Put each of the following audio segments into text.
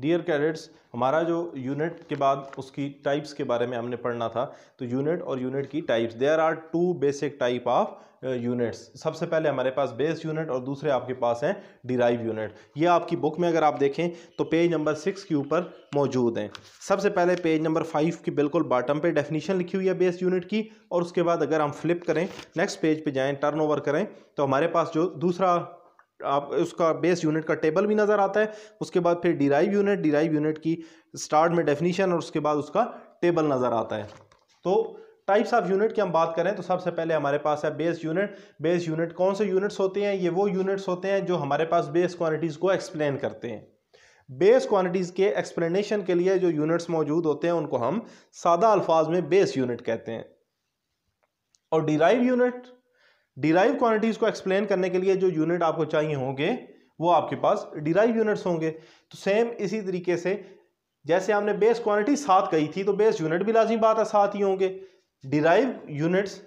dear cadets हमारा जो unit के बाद उसकी टाइप्स के बारे में हमने पढ़ना था तो यूनिट और यूनिट की types there are two basic type of units सबसे पहले हमारे पास बेस यूनिट और दूसरे आपके पास हैं डिराइव यूनिट ये आपकी बुक में अगर आप देखें तो पेज नंबर सिक्स के ऊपर मौजूद हैं सबसे पहले पेज नंबर फाइव की बिल्कुल बॉटम पे डेफिनेशन लिखी हुई है बेस यूनिट की और उसके बाद अगर हम फ्लिप करें नेक्स्ट पेज पे जाएं टर्नओवर करें तो हमारे पास जो दूसरा आप उसका बेस यूनिट का टेबल भी नज़र आता है उसके बाद फिर डिराइव यूनिट डिराइव यूनिट की स्टार्ट में डेफिनीशन और उसके बाद उसका टेबल नज़र आता है तो टाइप्स ऑफ यूनिट की हम बात करें तो सबसे पहले हमारे पास है बेस यूनिट बेस यूनिट कौन से यूनिट्स होते हैं ये वो यूनिट्स होते हैं जो हमारे पास बेस क्वान्टिटीज़ को एक्सप्लेन करते हैं बेस क्वान्टिटीज़ के एक्सप्लेनेशन के लिए जो यूनिट्स मौजूद होते हैं उनको हम सादा अल्फाज में बेस यूनिट कहते हैं और डिराइव यूनिट डिराइव क्वांटिटीज़ को एक्सप्लेन करने के लिए जो यूनिट आपको चाहिए होंगे वो आपके पास डिराइव यूनिट्स होंगे तो सेम इसी तरीके से जैसे हमने बेस क्वांटिटी साथ कही थी तो बेस यूनिट भी लाजमी बात है साथ ही होंगे डिराइव यूनिट्स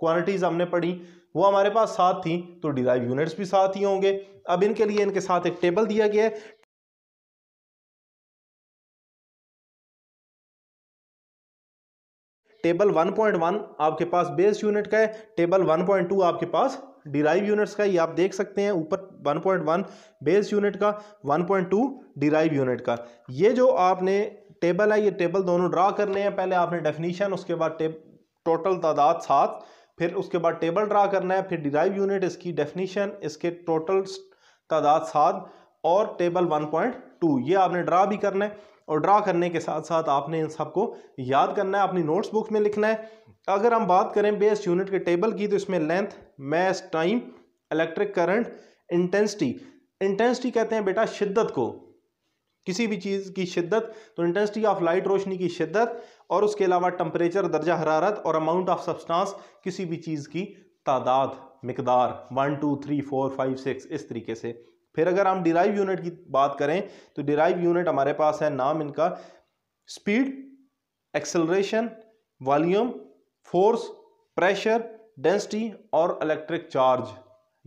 क्वांटिटीज़ हमने पढ़ी वो हमारे पास साथ थी तो डिराइव यूनिट्स भी साथ ही होंगे अब इनके लिए इनके साथ एक टेबल दिया गया है टेबल 1.1 आपके पास बेस यूनिट का है टेबल 1.2 आपके पास डिराइव यूनिट्स का ये आप देख सकते हैं ऊपर 1.1 बेस यूनिट का 1.2 डिराइव यूनिट का ये जो आपने टेबल है ये टेबल दोनों ड्रा करने हैं पहले आपने डेफिनीशन उसके बाद टोटल तादाद सात फिर उसके बाद टेबल ड्रा करना है फिर डिराइव यूनिट इसकी डेफिनीशन इसके टोटल तादाद सात और टेबल 1.2 ये आपने ड्रा भी करना है और ड्रा करने के साथ साथ आपने इन सबको याद करना है अपनी नोट्स बुक में लिखना है अगर हम बात करें बेस यूनिट के टेबल की तो इसमें length mass time electric current intensity intensity कहते हैं बेटा शिद्दत को किसी भी चीज़ की शिद्दत तो इंटेंसिटी ऑफ लाइट रोशनी की शिद्दत और उसके अलावा टम्परेचर दर्जा हरारत और अमाउंट ऑफ सब्सटांस किसी भी चीज़ की तादाद मकदार one two three four five six इस तरीके से फिर अगर हम डिराइव यूनिट की बात करें तो डिराइव यूनिट हमारे पास है नाम इनका speed acceleration volume force pressure density और इलेक्ट्रिक चार्ज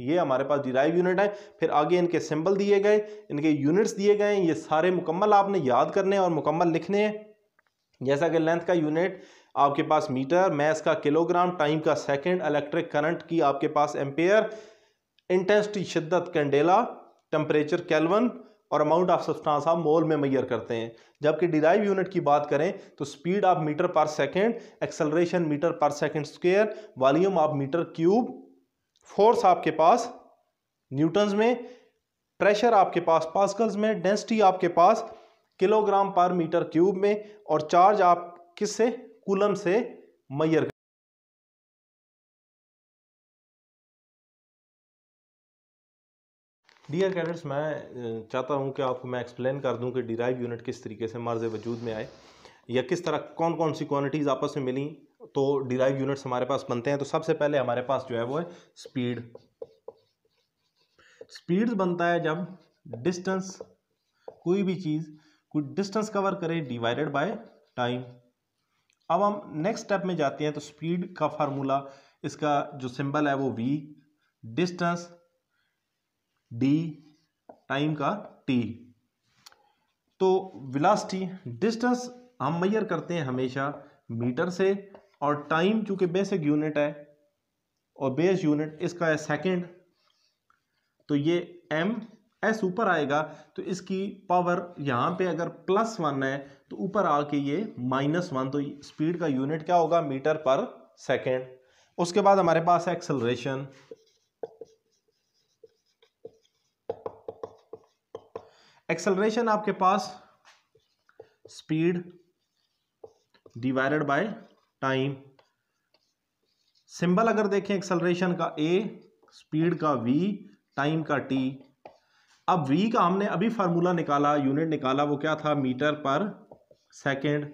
ये हमारे पास डिराइव यूनिट है फिर आगे इनके सिंबल दिए गए इनके यूनिट्स दिए गए ये सारे मुकम्मल आपने याद करने और मुकम्मल लिखने हैं जैसा कि लेंथ का यूनिट आपके पास मीटर मैस का किलोग्राम टाइम का सेकंड इलेक्ट्रिक करंट की आपके पास एम्पेयर इंटेंसिटी शिद्दत कैंडेला टेम्परेचर कैलवन और अमाउंट ऑफ सब्सटेंस आप मोल में मैयर करते हैं जबकि डिराइव यूनिट की बात करें तो स्पीड ऑफ मीटर पर सेकेंड एक्सेलरेशन मीटर पर second square volume of metre cube force आपके पास न्यूटन्स में प्रेशर आपके पास पास्कल्स में डेंसिटी आपके पास किलोग्राम पर मीटर क्यूब में और चार्ज आप किस कूलम से मैयर डियर कैडेट्स मैं चाहता हूँ कि आपको मैं एक्सप्लेन कर दूँ कि डिराइव यूनिट किस तरीके से मर्ज वजूद में आए या किस तरह कौन कौन सी क्वान्टिटीज़ आपस में मिली तो डिराइव यूनिट्स हमारे पास बनते हैं तो सबसे पहले हमारे पास जो है वो है स्पीड स्पीड बनता है जब डिस्टेंस कोई भी चीज़ कोई डिस्टेंस कवर करे डिवाइडेड बाय टाइम अब हम नेक्स्ट स्टेप में जाते हैं तो स्पीड का फार्मूला इसका जो सिंबल है वो वी डिस्टेंस डी टाइम का टी तो विलासिटी डिस्टेंस हम मैयर करते हैं हमेशा मीटर से और टाइम चूंकि बेसिक यूनिट है और बेस यूनिट इसका है सेकेंड तो ये एम एस ऊपर आएगा तो इसकी पावर यहाँ पे अगर प्लस वन है तो ऊपर आके ये माइनस वन तो स्पीड का यूनिट क्या होगा मीटर पर सेकेंड उसके बाद हमारे पास एक्सलरेशन एक्सलरेशन आपके पास speed divided by time symbol अगर देखें एक्सलरेशन का ए स्पीड का वी टाइम का टी अब वी का हमने अभी फार्मूला निकाला यूनिट निकाला वो क्या था मीटर पर सेकेंड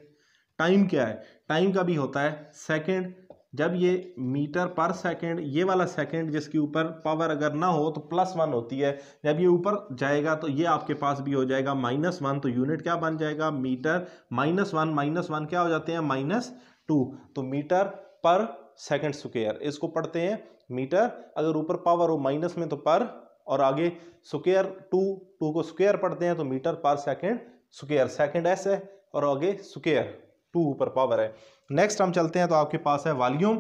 टाइम क्या है टाइम का भी होता है सेकेंड जब ये मीटर पर सेकंड ये वाला सेकंड जिसके ऊपर पावर अगर ना हो तो प्लस वन होती है जब ये ऊपर जाएगा तो ये आपके पास भी हो जाएगा माइनस वन तो यूनिट क्या बन जाएगा metre minus one minus one क्या हो जाते हैं माइनस टू तो मीटर पर सेकंड स्क्वेयर इसको पढ़ते हैं मीटर अगर ऊपर पावर हो माइनस में तो पर और आगे स्क्वेयर टू टू को स्क्वेयर पढ़ते हैं तो मीटर पर सेकेंड स्क्वेयर सेकेंड एस है और आगे स्क्वेयर टू ऊपर पावर है नेक्स्ट हम चलते हैं तो आपके पास है वॉल्यूम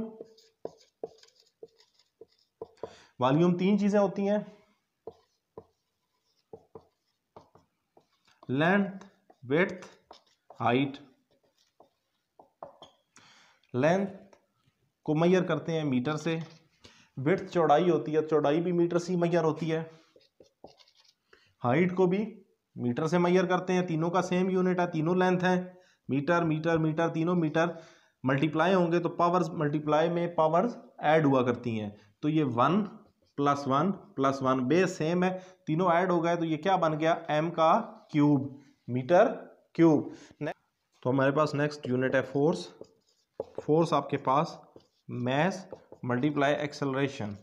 वॉल्यूम तीन चीजें होती हैं लेंथ वेथ हाइट लेंथ को मैयर करते हैं मीटर से वेथ चौड़ाई होती है चौड़ाई भी मीटर से मैयर होती है हाइट को भी मीटर से मैयर करते हैं तीनों का सेम यूनिट है तीनों लेंथ है मीटर मीटर मीटर तीनों मीटर मल्टीप्लाई होंगे तो पावर्स मल्टीप्लाई में पावर्स ऐड हुआ करती हैं तो ये one plus one plus one base same है तीनों ऐड हो गए तो ये क्या बन गया एम का क्यूब मीटर क्यूब तो हमारे पास नेक्स्ट यूनिट है फोर्स फोर्स आपके पास mass multiply acceleration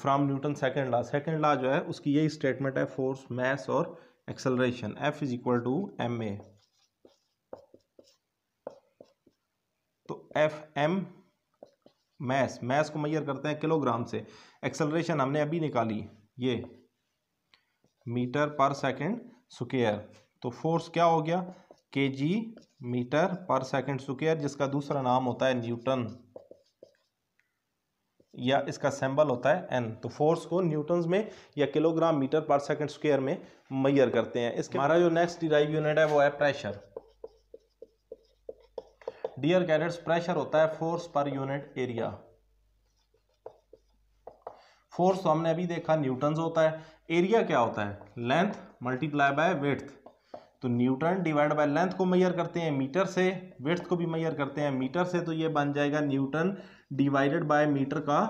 from Newton second law second law जो है उसकी यही स्टेटमेंट है फोर्स मैस और acceleration F is equal to M A तो एफ एम मैस मैस को मैयर करते हैं किलोग्राम से एक्सेलरेशन हमने अभी निकाली ये मीटर पर सेकंड स्क्वेयर तो फोर्स क्या हो गया के जी मीटर पर सेकंड स्क्वेयर जिसका दूसरा नाम होता है न्यूटन या इसका सैम्बल होता है एन तो फोर्स को न्यूटन्स में या किलोग्राम मीटर पर सेकंड स्क्वेयर में मैयर करते हैं इसके हमारा जो नेक्स्ट डिराइव यूनिट है वो है प्रेशर डियर कैडेट्स प्रेशर होता है force per unit area force तो हमने अभी देखा न्यूटन्स होता है एरिया क्या होता है लेंथ मल्टीप्लाई बाय वेथ तो न्यूटन डिवाइड बाय लेंथ को मैयर करते हैं मीटर से वेट्स को भी मैयर करते हैं मीटर से तो ये बन जाएगा न्यूटन डिवाइडेड बाय मीटर का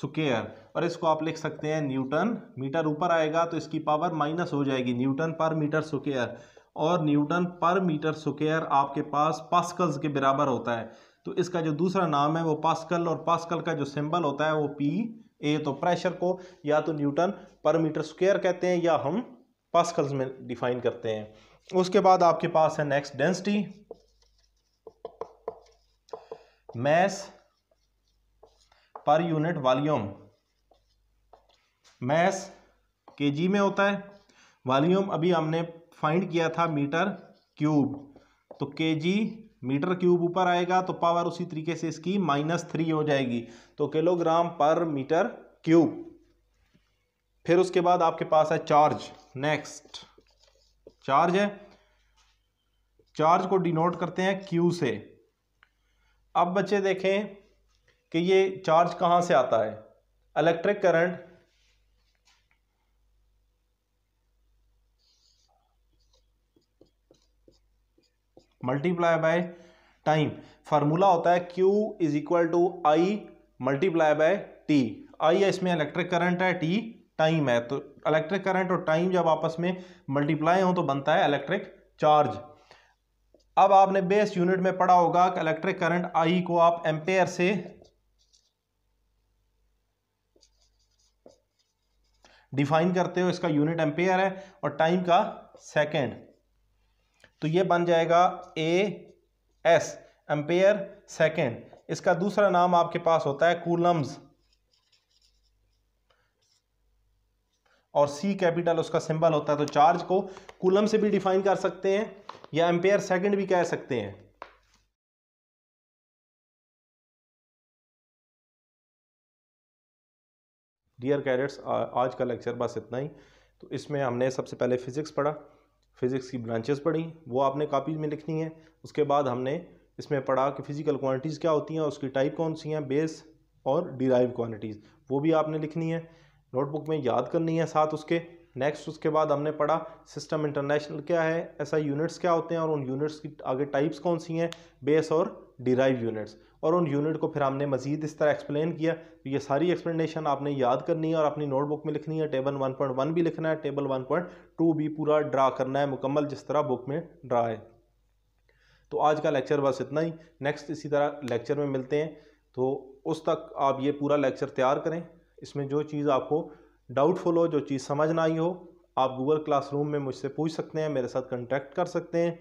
स्क्वेयर और इसको आप लिख सकते हैं न्यूटन मीटर ऊपर आएगा तो इसकी पावर माइनस हो जाएगी न्यूटन पर मीटर स्क्वेयर और न्यूटन पर मीटर स्क्वेयर आपके पास पास्कल्स के बराबर होता है तो इसका जो दूसरा नाम है वो पास्कल और पास्कल का जो सिंबल होता है वो पी ए तो प्रेशर को या तो न्यूटन पर मीटर स्क्वेयर कहते हैं या हम पास्कल्स में डिफाइन करते हैं उसके बाद आपके पास है नेक्स्ट डेंसिटी मैस पर यूनिट वॉल्यूम मैस केजी में होता है वॉल्यूम अभी हमने फाइंड किया था मीटर क्यूब तो केजी मीटर क्यूब ऊपर आएगा तो पावर उसी तरीके से इसकी माइनस थ्री हो जाएगी तो किलोग्राम पर मीटर क्यूब फिर उसके बाद आपके पास है चार्ज नेक्स्ट चार्ज है चार्ज को डिनोट करते हैं क्यू से अब बच्चे देखें कि ये चार्ज कहाँ से आता है electric current multiply by time formula होता है Q is equal to I multiply by T I इसमें इलेक्ट्रिक करंट है टी टाइम है तो इलेक्ट्रिक करंट और टाइम जब आपस में मल्टीप्लाई हो तो बनता है इलेक्ट्रिक चार्ज अब आपने बेस यूनिट में पढ़ा होगा कि इलेक्ट्रिक करंट आई को आप एम्पेयर से डिफाइन करते हो इसका यूनिट एम्पेयर है और टाइम का सेकेंड तो ये बन जाएगा ए एस एम्पेयर सेकेंड इसका दूसरा नाम आपके पास होता है कूलम्स और सी कैपिटल उसका सिंबल होता है तो चार्ज को कुलम से भी डिफाइन कर सकते हैं या एम्पेयर सेकंड भी कह सकते हैं डियर कैडेट्स आज का लेक्चर बस इतना ही तो इसमें हमने सबसे पहले फ़िज़िक्स पढ़ा फ़िज़िक्स की ब्रांचेस पढ़ी वो आपने कॉपीज में लिखनी है उसके बाद हमने इसमें पढ़ा कि फ़िज़िकल क्वांटिटीज़ क्या होती हैं उसकी टाइप कौन सी हैं बेस और डिराइव क्वांटिटीज़ वो भी आपने लिखनी है नोटबुक में याद करनी है साथ उसके नेक्स्ट उसके बाद हमने पढ़ा सिस्टम इंटरनेशनल क्या है ऐसा यूनिट्स क्या होते हैं और उन यूनिट्स की आगे टाइप्स कौन सी हैं बेस और डिराइव यूनिट्स और उन यूनिट को फिर हमने मजीद इस तरह एक्सप्लेन किया तो ये सारी एक्सप्लेनेशन आपने याद करनी है और अपनी नोटबुक में लिखनी है टेबल 1.1 भी लिखना है टेबल 1.2 भी पूरा ड्रा करना है मुकम्मल जिस तरह बुक में ड्रा है तो आज का लेक्चर बस इतना ही नेक्स्ट इसी तरह लेक्चर में मिलते हैं तो उस तक आप ये पूरा लेक्चर तैयार करें इसमें जो चीज़ आपको डाउटफुल हो जो चीज़ समझ ना आई हो आप गूगल रूम में मुझसे पूछ सकते हैं मेरे साथ कंटेक्ट कर सकते हैं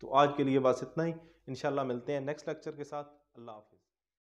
तो आज के लिए बस इतना ही इन मिलते हैं नेक्स्ट लेक्चर के साथ अल्लाह हाफि